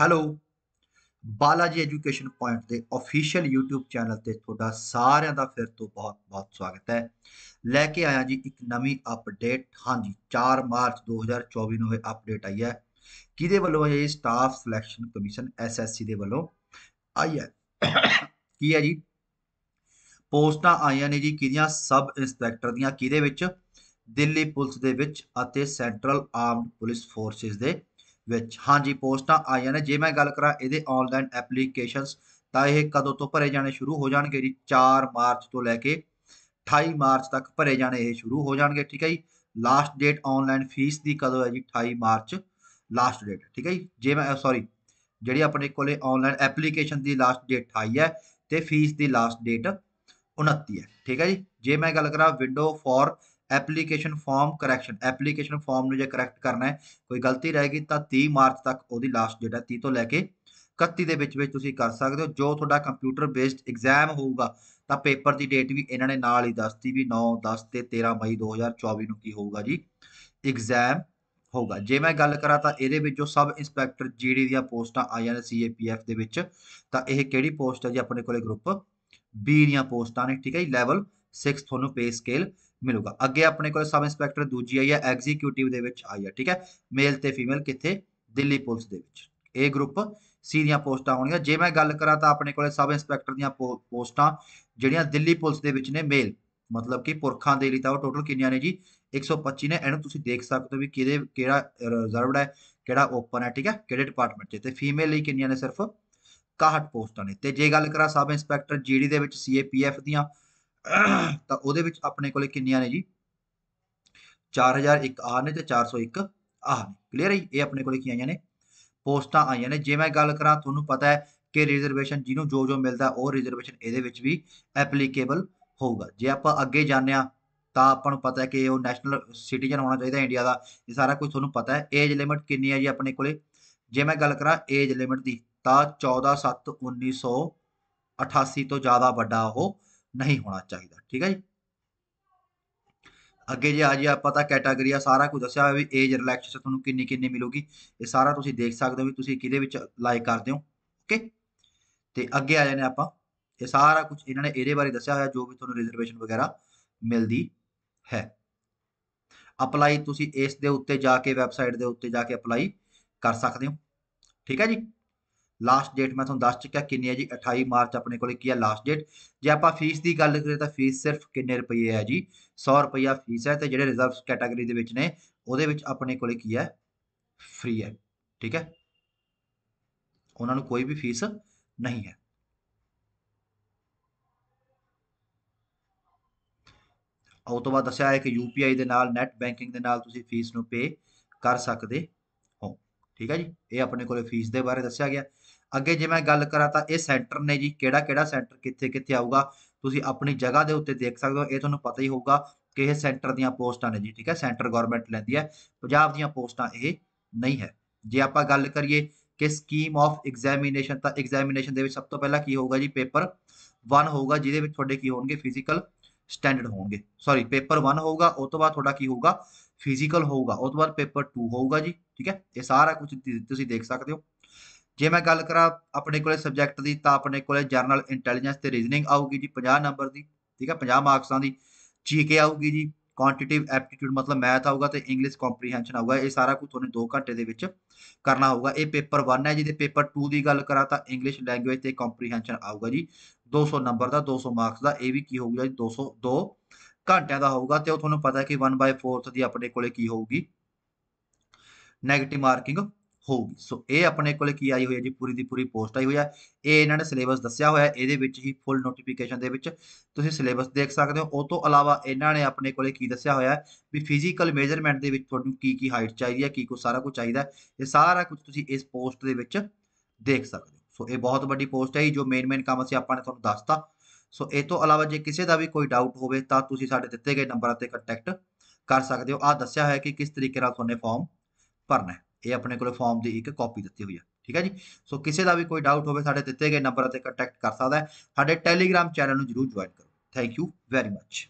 hello Balaji education point ਦੇ official YouTube channel ਤੇ ਤੁਹਾਡਾ ਸਾਰਿਆਂ ਦਾ ਫਿਰ ਤੋਂ ਬਹੁਤ-ਬਹੁਤ ਸਵਾਗਤ ਹੈ ਲੈ ਕੇ ਆਇਆ ਜੀ ਇੱਕ ਨਵੀਂ ਅਪਡੇਟ ਹਾਂਜੀ 4 ਮਾਰਚ 2024 ਨੂੰ ਇਹ ਅਪਡੇਟ ਆਈ ਹੈ ਕਿਹਦੇ ਵੱਲੋਂ ਇਹ ਸਟਾਫ ਸਿਲੈਕਸ਼ਨ ਕਮਿਸ਼ਨ SSC ਦੇ ਵੱਲੋਂ ਆਈ ਹੈ ਕੀ ਹੈ ਜੀ ਪੋਸਟਾਂ ਆਈਆਂ ਨੇ ਜੀ ਕਿਹਦੀਆਂ ਸਬ ਇੰਸਪੈਕਟਰ ਦੀਆਂ ਕਿਹਦੇ ਵਿੱਚ ਦਿੱਲੀ ਪੁਲਿਸ ਦੇ ਵਿੱਚ ਅਤੇ ਸੈਂਟਰਲ ਆਰਮਡ ਪੁਲਿਸ ਫੋਰਸਿਸ ਦੇ ਵਿੱਚ ਹਾਂਜੀ ਪੋਸਟਾਂ ਆਈਆਂ ਨੇ ਜੇ ਮੈਂ ਗੱਲ ਕਰਾਂ ਇਹਦੇ ਆਨਲਾਈਨ ਐਪਲੀਕੇਸ਼ਨਸ ਤਾਂ ਇਹ ਕਦੋਂ ਤੋਂ ਭਰੇ ਜਾਣੇ ਸ਼ੁਰੂ ਹੋ ਜਾਣਗੇ ਜੀ 4 ਮਾਰਚ ਤੋਂ ਲੈ ਕੇ 28 ਮਾਰਚ ਤੱਕ ਭਰੇ ਜਾਣੇ ਇਹ ਸ਼ੁਰੂ ਹੋ ਜਾਣਗੇ ਠੀਕ ਹੈ ਜੀ ਲਾਸਟ ਡੇਟ ਆਨਲਾਈਨ ਫੀਸ ਦੀ ਕਦੋਂ ਹੈ ਜੀ 28 ਮਾਰਚ ਲਾਸਟ ਡੇਟ ਠੀਕ ਹੈ ਜੀ ਜੇ ਮੈਂ ਸੌਰੀ ਜਿਹੜੀ ਆਪਣੇ ਕੋਲੇ ਆਨਲਾਈਨ ਐਪਲੀਕੇਸ਼ਨ ਦੀ ਲਾਸਟ ਡੇਟ 28 ਹੈ ਤੇ ਫੀਸ ਦੀ ਲਾਸਟ ਡੇਟ 29 ਹੈ ਠੀਕ ਹੈ ਜੀ ਜੇ ਮੈਂ ਗੱਲ ਕਰਾਂ window for application form correction application form ਨੂੰ ਜੇ ਕਰੈਕਟ ਕਰਨਾ ਹੈ ਕੋਈ ਗਲਤੀ ਰਹਿ ਗਈ ਤਾਂ 30 ਮਾਰਚ ਤੱਕ ਉਹਦੀ ਲਾਸਟ ਡੇਟ ਹੈ 30 ਤੋਂ ਲੈ ਕੇ 31 ਦੇ ਵਿੱਚ ਵਿੱਚ ਤੁਸੀਂ ਕਰ ਸਕਦੇ ਹੋ ਜੋ ਤੁਹਾਡਾ ਕੰਪਿਊਟਰ ਬੇਸਡ ਐਗਜ਼ਾਮ ਹੋਊਗਾ ਤਾਂ ਪੇਪਰ ਦੀ ਡੇਟ ਵੀ ਇਹਨਾਂ ਨੇ ਨਾਲ ਹੀ ਦੱਸਤੀ ਵੀ 9 10 ਤੇ 13 ਮਈ 2024 ਨੂੰ ਕੀ ਹੋਊਗਾ ਜੀ ਐਗਜ਼ਾਮ ਹੋਊਗਾ ਜੇ ਮੈਂ ਗੱਲ ਕਰਾਂ ਤਾਂ ਇਹਦੇ ਵਿੱਚ ਜੋ ਸਬ ਇੰਸਪੈਕਟਰ ਜੀਡੀ ਦੀਆਂ ਪੋਸਟਾਂ ਆਈਆਂ ਨੇ ਸੀਏਪੀਐਫ ਦੇ ਵਿੱਚ ਤਾਂ ਇਹ ਕਿਹੜੀ ਪੋਸਟ ਹੈ ਜੀ ਆਪਣੇ ਕੋਲੇ ਗਰੁੱਪ ਬੀ ਦੀਆਂ ਪੋਸਟਾਂ ਨੇ ਠੀਕ ਹੈ ਜੀ ਲੈਵਲ 6 ਤੁਹਾਨੂੰ ਪੇ ਸਕੇਲ ਮਿਲੂਗਾ ਅੱਗੇ ਆਪਣੇ ਕੋਲ ਸਬ ਇੰਸਪੈਕਟਰ ਦੂਜੀ ਆਈ ਹੈ ਐਗਜ਼ੀਕਿਊਟਿਵ ਦੇ ਵਿੱਚ ਆਈ ਹੈ ਠੀਕ ਹੈ ਮੇਲ ਤੇ ਫੀਮੇਲ ਕਿੱਥੇ ਦਿੱਲੀ ਪੁਲਿਸ ਦੇ ਵਿੱਚ ਇਹ ਗਰੁੱਪ ਸੀ ਦੀਆਂ ਪੋਸਟਾਂ ਹੋਣਗੀਆਂ ਜੇ ਮੈਂ ਗੱਲ ਕਰਾਂ ਤਾਂ ਆਪਣੇ ਕੋਲੇ ਸਬ ਇੰਸਪੈਕਟਰ ਦੀਆਂ ਪੋਸਟਾਂ ਜਿਹੜੀਆਂ ਦਿੱਲੀ ਪੁਲਿਸ ਦੇ ਵਿੱਚ ਨੇ ਮੇਲ ਮਤਲਬ ਕਿ ਪੁਰਖਾਂ ਦੇ ਲਈ ਤਾਂ ਉਹ ਟੋਟਲ ਕਿੰਨੀਆਂ ਨੇ ਜੀ 125 ਨੇ ਇਹਨੂੰ ਤੁਸੀਂ ਦੇਖ ਸਕਦੇ ਹੋ ਵੀ ਕਿਹਦੇ ਕਿਹੜਾ ਰਿਜ਼ਰਵਡ ਹੈ ਕਿਹੜਾ ਓਪਨ ਹੈ ਠੀਕ ਹੈ ਕਿਹੜੇ ਡਿਪਾਰਟਮੈਂਟ 'ਚ ਤੇ ਫੀਮੇਲ ਲਈ ਕਿੰਨੀਆਂ ਨੇ ਸਿਰਫ 61 ਪੋਸਟਾਂ ਨੇ ਤੇ ਜੇ ਗੱਲ ਕਰਾਂ ਸਬ ਇੰਸਪੈਕਟਰ ਜੀਡੀ ਦੇ ਵਿੱਚ ਸੀਏਪੀਐਫ ਦੀਆਂ ਤਾਂ ਉਹਦੇ ਵਿੱਚ ਆਪਣੇ ਕੋਲੇ ਕਿੰਨੀਆਂ ਨੇ ਜੀ 4001 ਆਹ ਨੇ ਤੇ 401 ਆਹ ਨੇ ਕਲੀਅਰ ਹੈ ਇਹ ਆਪਣੇ ਕੋਲੇ ਕੀ ਆਈਆਂ ਨੇ ਪੋਸਟਾਂ ਆਈਆਂ ਨੇ ਜੇ ਮੈਂ ਗੱਲ ਕਰਾਂ ਤੁਹਾਨੂੰ ਪਤਾ ਹੈ ਕਿ ਰਿਜ਼ਰਵੇਸ਼ਨ ਜਿਹਨੂੰ ਜੋ ਜੋ ਮਿਲਦਾ ਉਹ ਰਿਜ਼ਰਵੇਸ਼ਨ ਇਹਦੇ ਵਿੱਚ ਵੀ ਐਪਲੀਕੇਬਲ ਹੋਊਗਾ ਜੇ ਆਪਾਂ ਅੱਗੇ ਜਾਣਿਆ ਤਾਂ ਆਪਾਂ ਨੂੰ ਪਤਾ ਹੈ ਕਿ ਉਹ ਨੈਸ਼ਨਲ ਸਿਟੀਜ਼ਨ ਹੋਣਾ ਚਾਹੀਦਾ ਇੰਡੀਆ ਦਾ ਇਹ ਸਾਰਾ ਕੁਝ ਤੁਹਾਨੂੰ ਪਤਾ ਹੈ ਏਜ ਲਿਮਿਟ ਕਿੰਨੀ ਹੈ ਜੀ ਆਪਣੇ ਕੋਲੇ ਜੇ ਮੈਂ ਗੱਲ ਕਰਾਂ ਏਜ ਲਿਮਿਟ ਦੀ ਤਾਂ 14 7 1988 ਤੋਂ ਜ਼ਿਆਦਾ ਵੱਡਾ ਉਹ ਨਹੀਂ ਹੋਣਾ ਚਾਹੀਦਾ ਠੀਕ ਹੈ ਜੀ ਅੱਗੇ ਜੇ ਆ ਜੀ ਆਪਾਂ ਤਾਂ ਕੈਟਾਗਰੀ ਆ ਸਾਰਾ ਕੁਝ ਦੱਸਿਆ ਹੋਇਆ ਵੀ ਏਜ ਰਿਲੈਕਸੇਸ਼ਨ ਤੁਹਾਨੂੰ ਕਿੰਨੀ ਕਿੰਨੀ ਮਿਲੂਗੀ ਇਹ ਸਾਰਾ ਤੁਸੀਂ ਦੇਖ ਸਕਦੇ ਹੋ ਵੀ ਤੁਸੀਂ ਕਿਹਦੇ ਵਿੱਚ ਲਾਈਕ ਕਰਦੇ ਹੋ ਓਕੇ ਤੇ ਅੱਗੇ ਆ ਜਾਣੇ ਆਪਾਂ ਇਹ ਸਾਰਾ ਕੁਝ ਇਹਨਾਂ ਨੇ ਇਹਦੇ ਬਾਰੇ ਦੱਸਿਆ ਹੋਇਆ ਜੋ ਵੀ ਤੁਹਾਨੂੰ ਰਿਜ਼ਰਵੇਸ਼ਨ ਵਗੈਰਾ ਮਿਲਦੀ ਹੈ ਅਪਲਾਈ ਤੁਸੀਂ ਇਸ ਦੇ ਉੱਤੇ ਜਾ ਕੇ ਵੈਬਸਾਈਟ ਦੇ ਉੱਤੇ ਜਾ ਕੇ ਅਪਲਾਈ ਕਰ ਸਕਦੇ ਹੋ ਠੀਕ ਹੈ ਜੀ ਲਾਸਟ ਡੇਟ ਮੈਂ ਤੁਹਾਨੂੰ ਦੱਸ ਚੁੱਕਿਆ ਕਿੰਨੀ ਹੈ ਜੀ 28 ਮਾਰਚ ਆਪਣੇ ਕੋਲੇ ਕੀ ਹੈ ਲਾਸਟ ਡੇਟ ਜੇ ਆਪਾਂ ਫੀਸ ਦੀ ਗੱਲ ਕਰੀਏ ਤਾਂ ਫੀਸ ਸਿਰਫ ਕਿੰਨੇ ਰੁਪਏ ਹੈ ਜੀ 100 ਰੁਪਇਆ ਫੀਸ ਹੈ ਤੇ ਜਿਹੜੇ ਰਿਜ਼ਰਵ ਕੈਟਾਗਰੀ ਦੇ ਵਿੱਚ ਨੇ ਉਹਦੇ ਵਿੱਚ ਆਪਣੇ ਕੋਲੇ ਕੀ ਹੈ ਫ੍ਰੀ ਹੈ ਠੀਕ ਹੈ ਉਹਨਾਂ ਨੂੰ ਕੋਈ ਵੀ ਫੀਸ ਨਹੀਂ ਹੈ ਉਹ ਤੋਂ ਬਾਅਦ ਦੱਸਿਆ ਹੈ ਕਿ ਯੂਪੀਆਈ ਦੇ ਨਾਲ ਨੈਟ ਬੈਂਕਿੰਗ ਦੇ ਨਾਲ ਤੁਸੀਂ ਫੀਸ ਨੂੰ ਪੇ ਕਰ ਸਕਦੇ ਹੋ ਠੀਕ ਹੈ ਜੀ ਇਹ ਆਪਣੇ ਕੋਲੇ ਫੀਸ ਦੇ ਬਾਰੇ ਦੱਸਿਆ ਗਿਆ ਅੱਗੇ ਜੇ ਮੈਂ ਗੱਲ ਕਰਾਂ ਤਾਂ ਇਹ ਸੈਂਟਰ ਨੇ ਜੀ ਕਿਹੜਾ ਕਿਹੜਾ ਸੈਂਟਰ ਕਿੱਥੇ ਕਿੱਥੇ ਆਊਗਾ ਤੁਸੀਂ ਆਪਣੀ ਜਗ੍ਹਾ ਦੇ ਉੱਤੇ ਦੇਖ ਸਕਦੇ ਹੋ ਇਹ ਤੁਹਾਨੂੰ ਪਤਾ ਹੀ ਹੋਊਗਾ ਕਿ ਇਹ ਸੈਂਟਰ ਦੀਆਂ ਪੋਸਟਾਂ ਨੇ ਜੀ ਠੀਕ ਹੈ ਸੈਂਟਰ ਗਵਰਨਮੈਂਟ ਲੈਂਦੀ ਹੈ ਪੰਜਾਬ ਦੀਆਂ ਪੋਸਟਾਂ ਇਹ ਨਹੀਂ ਹੈ ਜੇ ਆਪਾਂ ਗੱਲ ਕਰੀਏ ਕਿ ਸਕੀਮ ਆਫ ਐਗਜ਼ਾਮੀਨੇਸ਼ਨ ਤਾਂ ਐਗਜ਼ਾਮੀਨੇਸ਼ਨ ਦੇ ਵਿੱਚ ਸਭ ਤੋਂ ਪਹਿਲਾਂ ਕੀ ਹੋਊਗਾ ਜੀ ਪੇਪਰ 1 ਹੋਊਗਾ ਜਿਹਦੇ ਵਿੱਚ ਤੁਹਾਡੇ ਕੀ ਹੋਣਗੇ ਫਿਜ਼ੀਕਲ ਸਟੈਂਡਰਡ ਹੋਣਗੇ ਸੌਰੀ ਪੇਪਰ 1 ਹੋਊਗਾ ਉਸ ਤੋਂ ਬਾਅਦ ਤੁਹਾਡਾ ਕੀ ਹੋਊਗਾ ਫਿਜ਼ੀਕਲ ਹੋਊਗਾ ਉਸ ਤੋਂ ਬਾਅਦ ਪੇਪਰ 2 ਹੋਊਗਾ ਜੀ ਠੀਕ ਹੈ ਇਹ ਸਾਰਾ ਕੁਝ ਤੁਸੀਂ ਦੇਖ ਸਕਦੇ ਹੋ ਜੇ ਮੈਂ ਗੱਲ ਕਰਾਂ ਆਪਣੇ ਕੋਲੇ ਸਬਜੈਕਟ ਦੀ ਤਾਂ ਆਪਣੇ ਕੋਲੇ ਜਰਨਲ ਇੰਟੈਲੀਜੈਂਸ ਤੇ ਰੀਜ਼ਨਿੰਗ ਆਊਗੀ ਜੀ 50 ਨੰਬਰ ਦੀ ਠੀਕ ਹੈ 50 ਮਾਰਕਸਾਂ ਦੀ ਜੀਕੇ ਆਊਗੀ ਜੀ ਕੁਆਂਟੀਟਿਵ ਐਪਟੀਟਿਊਡ ਮਤਲਬ ਮੈਥ ਆਊਗਾ ਤੇ ਇੰਗਲਿਸ਼ ਕੰਪਰੀਹੈਂਸ਼ਨ ਆਊਗਾ ਇਹ ਸਾਰਾ ਕੁਝ ਤੁਹਾਨੂੰ 2 ਘੰਟੇ ਦੇ ਵਿੱਚ ਕਰਨਾ ਹੋਊਗਾ ਇਹ ਪੇਪਰ 1 ਹੈ ਜੀ ਤੇ ਪੇਪਰ 2 ਦੀ ਗੱਲ ਕਰਾਂ ਤਾਂ ਇੰਗਲਿਸ਼ ਲੈਂਗੁਏਜ ਤੇ ਕੰਪਰੀਹੈਂਸ਼ਨ ਆਊਗਾ ਜੀ 200 ਨੰਬਰ ਦਾ 200 ਮਾਰਕਸ ਦਾ ਇਹ ਵੀ ਕੀ ਹੋਊਗਾ ਜੀ 202 ਘੰਟਿਆਂ ਦਾ ਹੋਊਗਾ ਤੇ ਉਹ ਤੁਹਾਨੂੰ ਪਤਾ ਹੈ ਕਿ 1/4 ਦੀ ਆਪਣੇ ਕੋਲੇ ਕੀ ਹੋਊਗੀ 네ਗੇਟਿਵ ਮਾਰਕਿੰਗ ਹੋਊਗੀ ਸੋ ਇਹ ਆਪਣੇ ਕੋਲੇ ਕੀ ਆਈ ਹੋਈ ਹੈ ਜੀ ਪੂਰੀ ਦੀ ਪੂਰੀ ਪੋਸਟ ਆਈ ਹੋਈ ਹੈ ਇਹ ਇਹਨਾਂ ਨੇ ਸਿਲੇਬਸ ਦੱਸਿਆ ਹੋਇਆ ਹੈ ਇਹਦੇ ਵਿੱਚ ਹੀ ਫੁੱਲ ਨੋਟੀਫਿਕੇਸ਼ਨ ਦੇ ਵਿੱਚ ਤੁਸੀਂ ਸਿਲੇਬਸ ਦੇਖ ਸਕਦੇ ਹੋ ਉਹ ਤੋਂ ਇਲਾਵਾ ਇਹਨਾਂ ਨੇ ਆਪਣੇ ਕੋਲੇ ਕੀ ਦੱਸਿਆ ਹੋਇਆ ਹੈ ਵੀ ਫਿਜ਼ੀਕਲ ਮੇਜ਼ਰਮੈਂਟ ਦੇ ਵਿੱਚ ਤੁਹਾਨੂੰ ਕੀ ਕੀ ਹਾਈਟ ਚਾਹੀਦੀ ਹੈ ਕੀ ਕੋ ਸਾਰਾ ਕੁਝ ਚਾਹੀਦਾ ਇਹ ਸਾਰਾ ਕੁਝ ਤੁਸੀਂ ਇਸ ਪੋਸਟ ਦੇ ਵਿੱਚ ਦੇਖ ਸਕਦੇ ਹੋ ਸੋ ਇਹ ਬਹੁਤ ਵੱਡੀ ਪੋਸਟ ਹੈ ਜੋ ਮੇਨ ਮੇਨ ਕੰਮ ਅਸੀਂ ਆਪਾਂ ਨੇ ਤੁਹਾਨੂੰ ਦੱਸਤਾ ਸੋ ਇਹ ਤੋਂ ਇਲਾਵਾ ਜੇ ਕਿਸੇ ਦਾ ਵੀ ਕੋਈ ਡਾਊਟ ਹੋਵੇ ਤਾਂ ਤੁਸੀਂ ਸਾਡੇ ਦਿੱਤੇ ਗਏ ਨੰਬਰਾਂ ਤੇ ਕੰਟੈਕਟ ਕਰ ਸਕਦੇ ਹੋ ਆ ਦੱਸਿਆ ਹੈ ਕਿ ਕਿਸ ਤਰੀਕੇ ਨਾਲ ਤੁਹਾਨੂੰ ਫਾਰਮ ਭਰਨਾ ਹੈ ਇਹ ਆਪਣੇ ਕੋਲ ਫਾਰਮ ਦੀ ਇੱਕ ਕਾਪੀ ਦਿੱਤੀ ਹੋਈ ਹੈ ਠੀਕ ਹੈ ਜੀ ਸੋ ਕਿਸੇ ਦਾ ਵੀ ਕੋਈ ਡਾਊਟ ਹੋਵੇ ਸਾਡੇ ਦਿੱਤੇ ਗਏ ਨੰਬਰਾਂ ਤੇ ਕੰਟੈਕਟ ਕਰ ਸਕਦਾ ਹੈ ਸਾਡੇ ਟੈਲੀਗ੍ਰਾਮ ਚੈਨਲ ਨੂੰ ਜਰੂਰ ਜੁਆਇਨ ਕਰੋ ਥੈਂਕ ਯੂ ਵੈਰੀ ਮੱਚ